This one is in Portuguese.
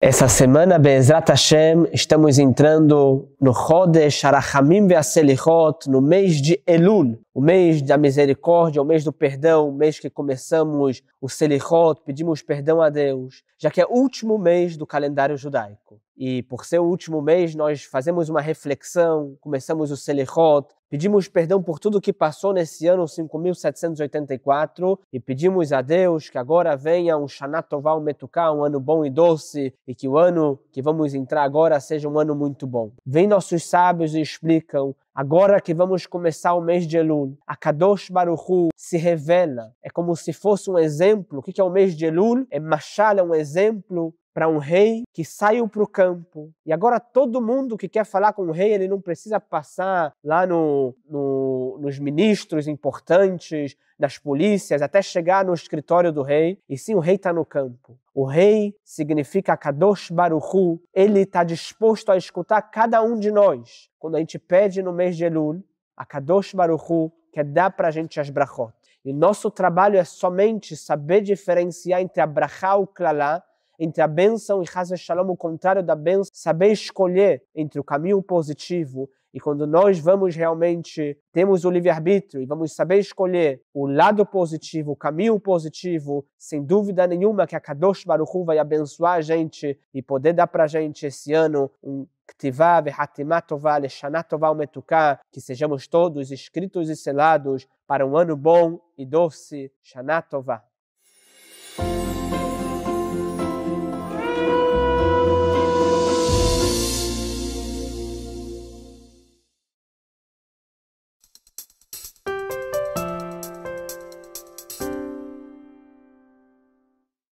Essa semana, Bezrat Hashem, estamos entrando no Chodesh Arachamim Ve'aselichot, no mês de Elul, o mês da misericórdia, o mês do perdão, o mês que começamos o Selichot, pedimos perdão a Deus, já que é o último mês do calendário judaico. E por ser o último mês, nós fazemos uma reflexão, começamos o Selechot, pedimos perdão por tudo que passou nesse ano 5.784 e pedimos a Deus que agora venha um Shana Tová, um Metuká, um ano bom e doce e que o ano que vamos entrar agora seja um ano muito bom. Vem nossos sábios e explicam Agora que vamos começar o mês de Elul, a Kadosh Baruchu se revela. É como se fosse um exemplo. O que é o mês de Elul? É Mashal é um exemplo para um rei que saiu para o campo. E agora todo mundo que quer falar com o rei, ele não precisa passar lá no, no, nos ministros importantes, nas polícias, até chegar no escritório do rei. E sim, o rei está no campo. O rei significa Kadosh Baruchu. Ele está disposto a escutar cada um de nós. Quando a gente pede no mês de Elul, a Kadosh Baruchu quer dar para a gente as brachot. E nosso trabalho é somente saber diferenciar entre a brachá e o klalá, entre a bênção e Haz Shalom, o contrário da bênção, saber escolher entre o caminho positivo e quando nós vamos realmente, temos o livre-arbítrio e vamos saber escolher o lado positivo, o caminho positivo, sem dúvida nenhuma que a Kadosh Baruchu vai abençoar a gente e poder dar para a gente esse ano um Ktivá, Vehatimá Tová, Leshaná que sejamos todos escritos e selados para um ano bom e doce, Shanatová.